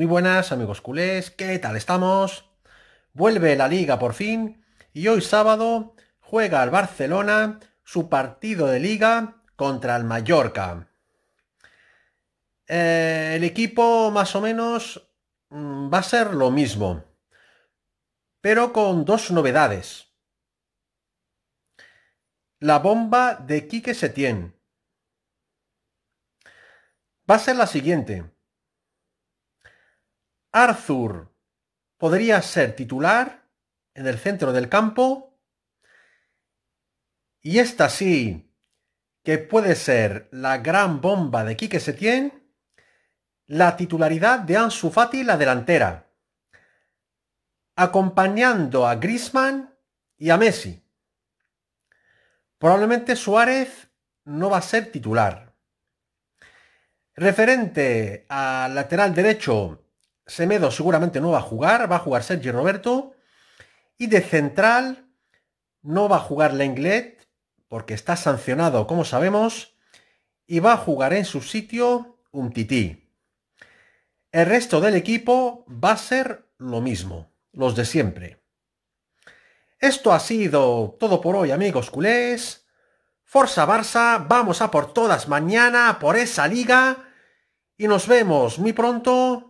Muy buenas amigos culés, ¿qué tal estamos? Vuelve la liga por fin y hoy sábado juega el Barcelona su partido de liga contra el Mallorca. Eh, el equipo más o menos mm, va a ser lo mismo, pero con dos novedades. La bomba de Quique Setién. Va a ser la siguiente. Arthur podría ser titular en el centro del campo. Y esta sí, que puede ser la gran bomba de Quique Setién, la titularidad de Ansu Fati la delantera, acompañando a Griezmann y a Messi. Probablemente Suárez no va a ser titular. Referente al lateral derecho, Semedo seguramente no va a jugar, va a jugar Sergio Roberto. Y de central no va a jugar Lenglet porque está sancionado, como sabemos, y va a jugar en su sitio un tití. El resto del equipo va a ser lo mismo, los de siempre. Esto ha sido todo por hoy, amigos culés. Forza Barça, vamos a por todas mañana, por esa liga, y nos vemos muy pronto